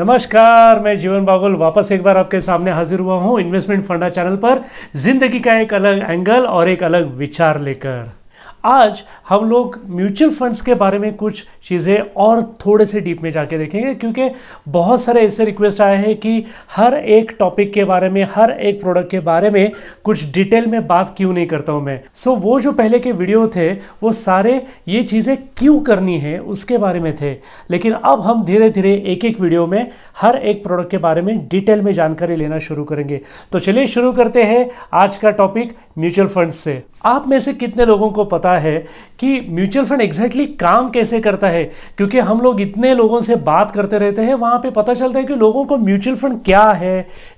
नमस्कार मैं जीवन बागुल वापस एक बार आपके सामने हाजिर हुआ हूँ इन्वेस्टमेंट फंडा चैनल पर जिंदगी का एक अलग एंगल और एक अलग विचार लेकर आज हम लोग म्यूचुअल फंड्स के बारे में कुछ चीज़ें और थोड़े से डीप में जाके देखेंगे क्योंकि बहुत सारे ऐसे रिक्वेस्ट आए हैं कि हर एक टॉपिक के बारे में हर एक प्रोडक्ट के बारे में कुछ डिटेल में बात क्यों नहीं करता हूँ मैं सो so, वो जो पहले के वीडियो थे वो सारे ये चीज़ें क्यों करनी है उसके बारे में थे लेकिन अब हम धीरे धीरे एक एक वीडियो में हर एक प्रोडक्ट के बारे में डिटेल में जानकारी लेना शुरू करेंगे तो चलिए शुरू करते हैं आज का टॉपिक म्यूचुअल फंड से आप में से कितने लोगों को पता रहा है कि म्यूचुअल फंड एग्जैक्टली काम कैसे करता है क्योंकि हम लोग इतने लोगों से बात करते रहते हैं वहाँ पे पता चलता है कि लोगों को म्यूचुअल फंड क्या है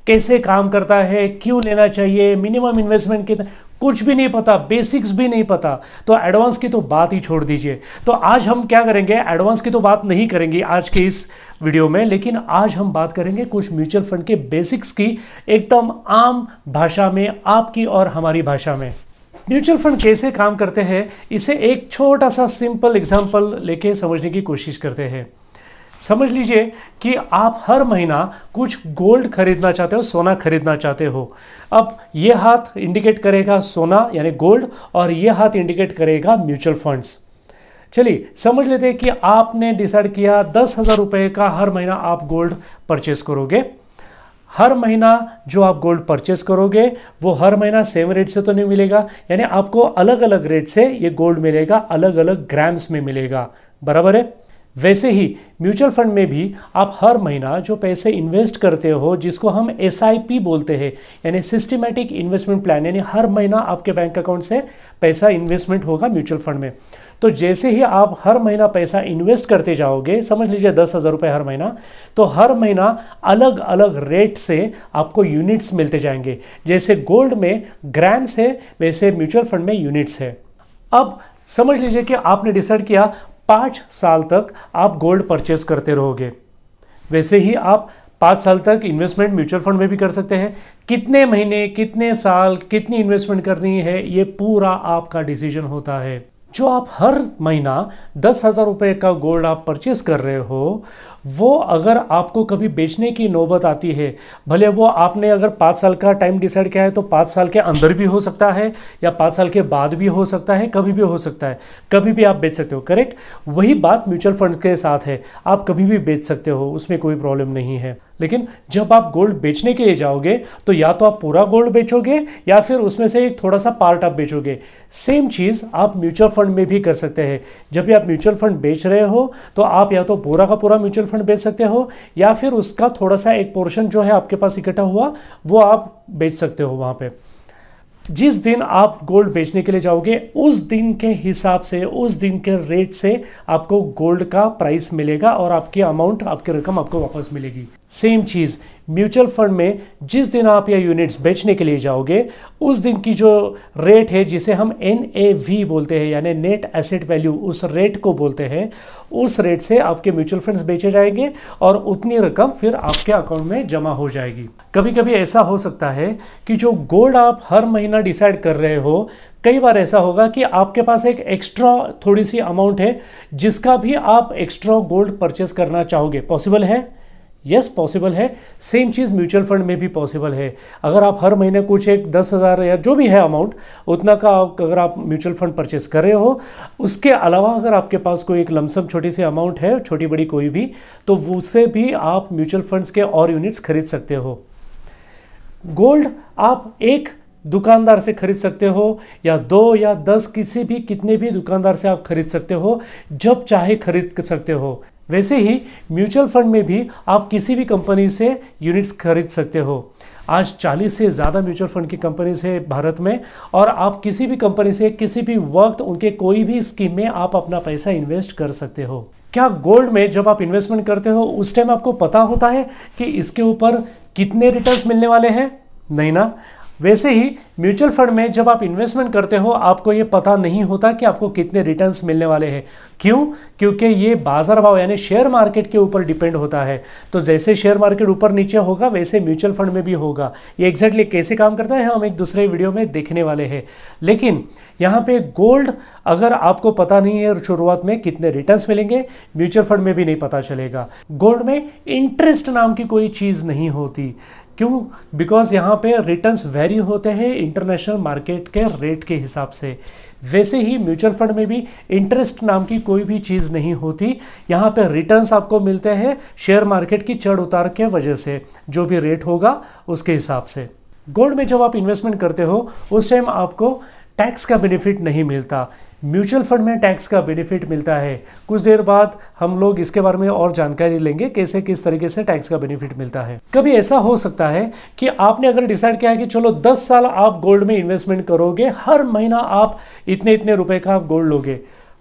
कैसे काम करता है क्यों लेना चाहिए मिनिमम इन्वेस्टमेंट कितना कुछ भी नहीं पता बेसिक्स भी नहीं पता तो एडवांस की तो बात ही छोड़ दीजिए तो आज हम क्या करेंगे एडवांस की तो बात नहीं करेंगे आज के इस वीडियो में लेकिन आज हम बात करेंगे कुछ म्यूचुअल फंड के बेसिक्स की एकदम आम भाषा में आपकी और हमारी भाषा में म्यूचुअल फंड कैसे काम करते हैं इसे एक छोटा सा सिंपल एग्जाम्पल लेके समझने की कोशिश करते हैं समझ लीजिए कि आप हर महीना कुछ गोल्ड खरीदना चाहते हो सोना खरीदना चाहते हो अब ये हाथ इंडिकेट करेगा सोना यानी गोल्ड और ये हाथ इंडिकेट करेगा म्यूचुअल फंड्स चलिए समझ लेते हैं कि आपने डिसाइड किया दस हज़ार रुपये का हर महीना आप गोल्ड परचेस करोगे हर महीना जो आप गोल्ड परचेस करोगे वो हर महीना सेम रेट से तो नहीं मिलेगा यानी आपको अलग अलग रेट से ये गोल्ड मिलेगा अलग अलग ग्राम्स में मिलेगा बराबर है वैसे ही म्यूचुअल फंड में भी आप हर महीना जो पैसे इन्वेस्ट करते हो जिसको हम एस बोलते हैं यानी सिस्टमेटिक इन्वेस्टमेंट प्लान यानी हर महीना आपके बैंक अकाउंट से पैसा इन्वेस्टमेंट होगा म्यूचुअल फंड में तो जैसे ही आप हर महीना पैसा इन्वेस्ट करते जाओगे समझ लीजिए दस हज़ार रुपये हर महीना तो हर महीना अलग अलग रेट से आपको यूनिट्स मिलते जाएंगे जैसे गोल्ड में ग्राम्स है वैसे म्यूचुअल फंड में यूनिट्स है अब समझ लीजिए कि आपने डिसाइड किया पाँच साल तक आप गोल्ड परचेज करते रहोगे वैसे ही आप पाँच साल तक इन्वेस्टमेंट म्यूचुअल फंड में भी कर सकते हैं कितने महीने कितने साल कितनी इन्वेस्टमेंट करनी है ये पूरा आपका डिसीजन होता है जो आप हर महीना दस हज़ार रुपये का गोल्ड आप परचेस कर रहे हो वो अगर आपको कभी बेचने की नौबत आती है भले वो आपने अगर पाँच साल का टाइम डिसाइड किया है तो पाँच साल के अंदर भी हो सकता है या पाँच साल के बाद भी हो सकता है कभी भी हो सकता है कभी भी आप बेच सकते हो करेक्ट वही बात म्यूचुअल फंड के साथ है आप कभी भी बेच सकते हो उसमें कोई प्रॉब्लम नहीं है लेकिन जब आप गोल्ड बेचने के लिए जाओगे तो या तो आप पूरा गोल्ड बेचोगे या फिर उसमें से एक थोड़ा सा पार्ट आप बेचोगे सेम चीज़ आप म्यूचुअल फंड में भी कर सकते हैं जब भी आप म्यूचुअल फंड बेच रहे हो तो आप या तो पूरा का पूरा म्यूचुअल फंड बेच सकते हो या फिर उसका थोड़ा सा एक पोर्शन जो है आपके पास इकट्ठा हुआ वो आप बेच सकते हो वहाँ पे जिस दिन आप गोल्ड बेचने के लिए जाओगे उस दिन के हिसाब से उस दिन के रेट से आपको गोल्ड का प्राइस मिलेगा और आपकी अमाउंट आपकी रकम आपको वापस मिलेगी सेम चीज़ म्यूचुअल फंड में जिस दिन आप यह यूनिट्स बेचने के लिए जाओगे उस दिन की जो रेट है जिसे हम एन बोलते हैं यानी नेट एसेट वैल्यू उस रेट को बोलते हैं उस रेट से आपके म्यूचुअल फंड्स बेचे जाएंगे और उतनी रकम फिर आपके अकाउंट में जमा हो जाएगी कभी कभी ऐसा हो सकता है कि जो गोल्ड आप हर महीना डिसाइड कर रहे हो कई बार ऐसा होगा कि आपके पास एक एक्स्ट्रा थोड़ी सी अमाउंट है जिसका भी आप एक्स्ट्रा गोल्ड परचेस करना चाहोगे पॉसिबल है यस पॉसिबल है सेम चीज़ म्यूचुअल फंड में भी पॉसिबल है अगर आप हर महीने कुछ एक दस हज़ार या जो भी है अमाउंट उतना का आप अगर आप म्यूचुअल फंड परचेस कर रहे हो उसके अलावा अगर आपके पास कोई एक लमसम छोटी सी अमाउंट है छोटी बड़ी कोई भी तो उससे भी आप म्यूचुअल फंड्स के और यूनिट्स खरीद सकते हो गोल्ड आप एक दुकानदार से खरीद सकते हो या दो या दस किसी भी कितने भी दुकानदार से आप खरीद सकते हो जब चाहे खरीद सकते हो वैसे ही म्यूचुअल फंड में भी आप किसी भी कंपनी से यूनिट्स खरीद सकते हो आज 40 से ज़्यादा म्यूचुअल फंड की कंपनीज है भारत में और आप किसी भी कंपनी से किसी भी वक्त उनके कोई भी स्कीम में आप अपना पैसा इन्वेस्ट कर सकते हो क्या गोल्ड में जब आप इन्वेस्टमेंट करते हो उस टाइम आपको पता होता है कि इसके ऊपर कितने रिटर्न्स मिलने वाले हैं नहीं ना वैसे ही म्यूचुअल फंड में जब आप इन्वेस्टमेंट करते हो आपको ये पता नहीं होता कि आपको कितने रिटर्न्स मिलने वाले हैं क्यों क्योंकि ये बाजार भाव यानी शेयर मार्केट के ऊपर डिपेंड होता है तो जैसे शेयर मार्केट ऊपर नीचे होगा वैसे म्यूचुअल फंड में भी होगा ये एग्जैक्टली exactly कैसे काम करता है हम एक दूसरे वीडियो में देखने वाले हैं लेकिन यहाँ पे गोल्ड अगर आपको पता नहीं है शुरुआत में कितने रिटर्न्स मिलेंगे म्यूचुअल फंड में भी नहीं पता चलेगा गोल्ड में इंटरेस्ट नाम की कोई चीज़ नहीं होती क्यों बिकॉज यहाँ पे रिटर्न्स वेरी होते हैं इंटरनेशनल मार्केट के रेट के हिसाब से वैसे ही म्यूचुअल फंड में भी इंटरेस्ट नाम की कोई भी चीज़ नहीं होती यहाँ पे रिटर्न्स आपको मिलते हैं शेयर मार्केट की चढ़ उतार के वजह से जो भी रेट होगा उसके हिसाब से गोल्ड में जब आप इन्वेस्टमेंट करते हो उस टाइम आपको टैक्स का बेनिफिट नहीं मिलता म्यूचुअल फंड में टैक्स का बेनिफिट मिलता है कुछ देर बाद हम लोग इसके बारे में और जानकारी लेंगे कैसे किस तरीके से टैक्स का बेनिफिट मिलता है कभी ऐसा हो सकता है कि आपने अगर डिसाइड किया है कि चलो 10 साल आप गोल्ड में इन्वेस्टमेंट करोगे हर महीना आप इतने इतने रुपए का आप गोल्ड लोगे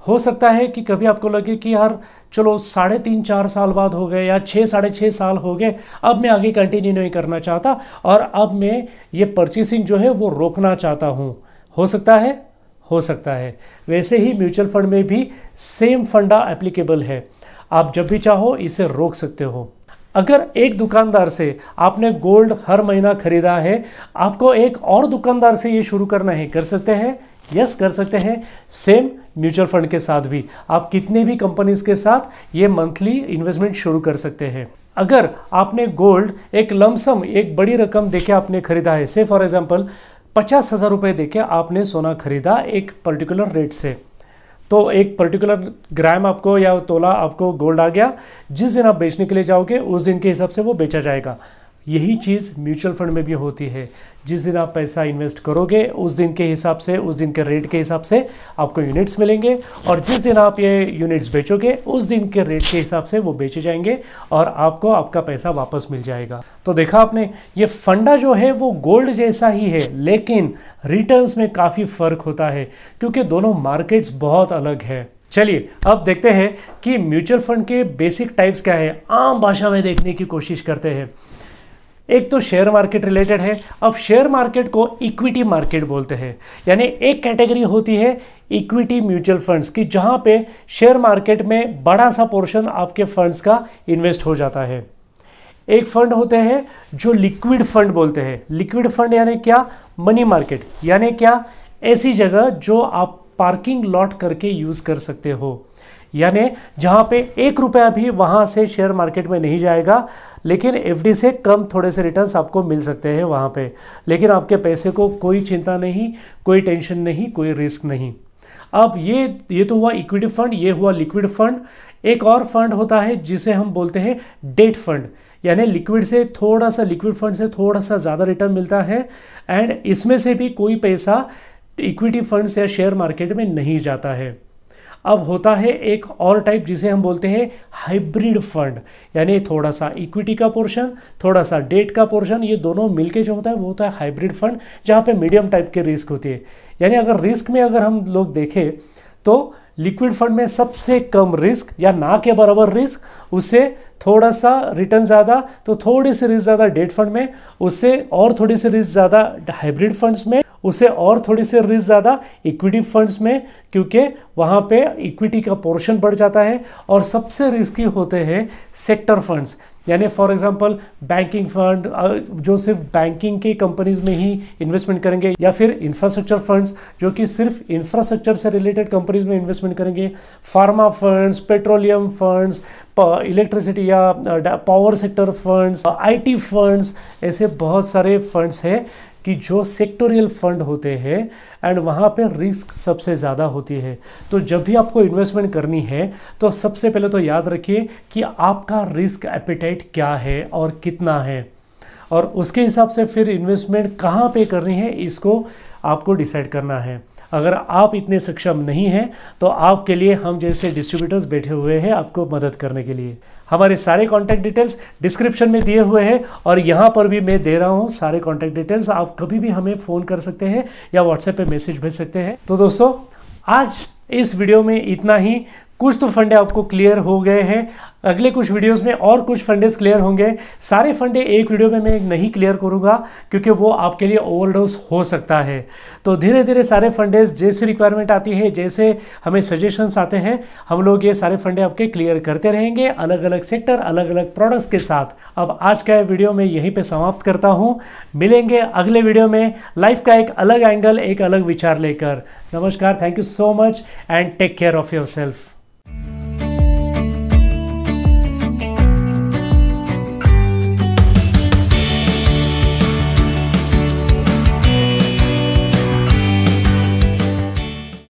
हो सकता है कि कभी आपको लगे कि यार चलो साढ़े तीन चार साल बाद हो गए या छः साढ़े छः साल हो गए अब मैं आगे कंटिन्यू नहीं करना चाहता और अब मैं ये परचेसिंग जो है वो रोकना चाहता हूँ हो सकता है हो सकता है वैसे ही म्यूचुअल फंड में भी सेम फंडा एप्लीकेबल है आप जब भी चाहो इसे रोक सकते हो अगर एक दुकानदार से आपने गोल्ड हर महीना खरीदा है आपको एक और दुकानदार से ये शुरू करना है कर सकते हैं यस कर सकते हैं सेम म्यूचुअल फंड के साथ भी आप कितने भी कंपनीज के साथ ये मंथली इन्वेस्टमेंट शुरू कर सकते हैं अगर आपने गोल्ड एक लमसम एक बड़ी रकम देके आपने खरीदा है से फॉर एग्जांपल पचास हज़ार रुपये दे आपने सोना खरीदा एक पर्टिकुलर रेट से तो एक पर्टिकुलर ग्राम आपको या तोला आपको गोल्ड आ गया जिस दिन आप बेचने के लिए जाओगे उस दिन के हिसाब से वो बेचा जाएगा यही चीज़ म्यूचुअल फंड में भी होती है जिस दिन आप पैसा इन्वेस्ट करोगे उस दिन के हिसाब से उस दिन के रेट के हिसाब से आपको यूनिट्स मिलेंगे और जिस दिन आप ये यूनिट्स बेचोगे उस दिन के रेट के हिसाब से वो बेचे जाएंगे और आपको आपका पैसा वापस मिल जाएगा तो देखा आपने ये फंडा जो है वो गोल्ड जैसा ही है लेकिन रिटर्न में काफ़ी फ़र्क होता है क्योंकि दोनों मार्केट्स बहुत अलग है चलिए अब देखते हैं कि म्यूचुअल फंड के बेसिक टाइप्स क्या है आम भाषा में देखने की कोशिश करते हैं एक तो शेयर मार्केट रिलेटेड है अब शेयर मार्केट को इक्विटी मार्केट बोलते हैं यानी एक कैटेगरी होती है इक्विटी म्यूचुअल फंड्स की जहाँ पे शेयर मार्केट में बड़ा सा पोर्शन आपके फंड्स का इन्वेस्ट हो जाता है एक फंड होते हैं जो लिक्विड फंड बोलते हैं लिक्विड फंड यानी क्या मनी मार्केट यानी क्या ऐसी जगह जो आप पार्किंग लॉट करके यूज़ कर सकते हो यानी जहाँ पे एक रुपया भी वहाँ से शेयर मार्केट में नहीं जाएगा लेकिन एफडी से कम थोड़े से रिटर्न्स आपको मिल सकते हैं वहाँ पे लेकिन आपके पैसे को कोई चिंता नहीं कोई टेंशन नहीं कोई रिस्क नहीं अब ये ये तो हुआ इक्विटी फंड ये हुआ लिक्विड फंड एक और फंड होता है जिसे हम बोलते हैं डेट फंड यानी लिक्विड से थोड़ा सा लिक्विड फंड से थोड़ा सा ज़्यादा रिटर्न मिलता है एंड इसमें से भी कोई पैसा इक्विटी फंड्स या शेयर मार्केट में नहीं जाता है अब होता है एक और टाइप जिसे हम बोलते हैं हाइब्रिड फंड यानी थोड़ा सा इक्विटी का पोर्शन थोड़ा सा डेट का पोर्शन ये दोनों मिलके जो होता है वो होता है हाइब्रिड फंड जहाँ पे मीडियम टाइप के रिस्क होती है यानी अगर रिस्क में अगर हम लोग देखें तो लिक्विड फंड में सबसे कम रिस्क या ना के बराबर रिस्क उससे थोड़ा सा रिटर्न ज़्यादा तो थोड़ी सी रिस्क ज़्यादा डेट फंड में उससे और थोड़ी सी रिस्क ज़्यादा हाइब्रिड फंड्स में उसे और थोड़ी सी रिस्क ज़्यादा इक्विटी फंड्स में क्योंकि वहाँ पे इक्विटी का पोर्शन बढ़ जाता है और सबसे रिस्की होते हैं सेक्टर फंड्स यानी फॉर एग्जांपल बैंकिंग फंड जो सिर्फ बैंकिंग के कंपनीज में ही इन्वेस्टमेंट करेंगे या फिर इंफ्रास्ट्रक्चर फंड्स जो कि सिर्फ इंफ्रास्ट्रक्चर से रिलेटेड कंपनीज में इन्वेस्टमेंट करेंगे pharma funds petroleum funds electricity या power sector funds IT funds ऐसे बहुत सारे फंड्स हैं कि जो सेक्टोरियल फंड होते हैं एंड वहाँ पे रिस्क सबसे ज़्यादा होती है तो जब भी आपको इन्वेस्टमेंट करनी है तो सबसे पहले तो याद रखिए कि आपका रिस्क एपिटाइट क्या है और कितना है और उसके हिसाब से फिर इन्वेस्टमेंट कहाँ पे करनी है इसको आपको डिसाइड करना है अगर आप इतने सक्षम नहीं हैं तो आपके लिए हम जैसे डिस्ट्रीब्यूटर्स बैठे हुए हैं आपको मदद करने के लिए हमारे सारे कॉन्टैक्ट डिटेल्स डिस्क्रिप्शन में दिए हुए हैं और यहाँ पर भी मैं दे रहा हूँ सारे कॉन्टैक्ट डिटेल्स आप कभी भी हमें फ़ोन कर सकते हैं या व्हाट्सएप पर मैसेज भेज सकते हैं तो दोस्तों आज इस वीडियो में इतना ही कुछ तो फंडे आपको क्लियर हो गए हैं अगले कुछ वीडियोस में और कुछ फंडेज क्लियर होंगे सारे फंडे एक वीडियो में मैं नहीं क्लियर करूंगा क्योंकि वो आपके लिए ओवरडोज हो सकता है तो धीरे धीरे सारे फंडेज जैसे रिक्वायरमेंट आती है जैसे हमें सजेशंस आते हैं हम लोग ये सारे फंडे आपके क्लियर करते रहेंगे अलग अलग सेक्टर अलग अलग प्रोडक्ट्स के साथ अब आज का वीडियो मैं यहीं पर समाप्त करता हूँ मिलेंगे अगले वीडियो में लाइफ का एक अलग एंगल एक अलग विचार लेकर नमस्कार thank you so much and take care of your self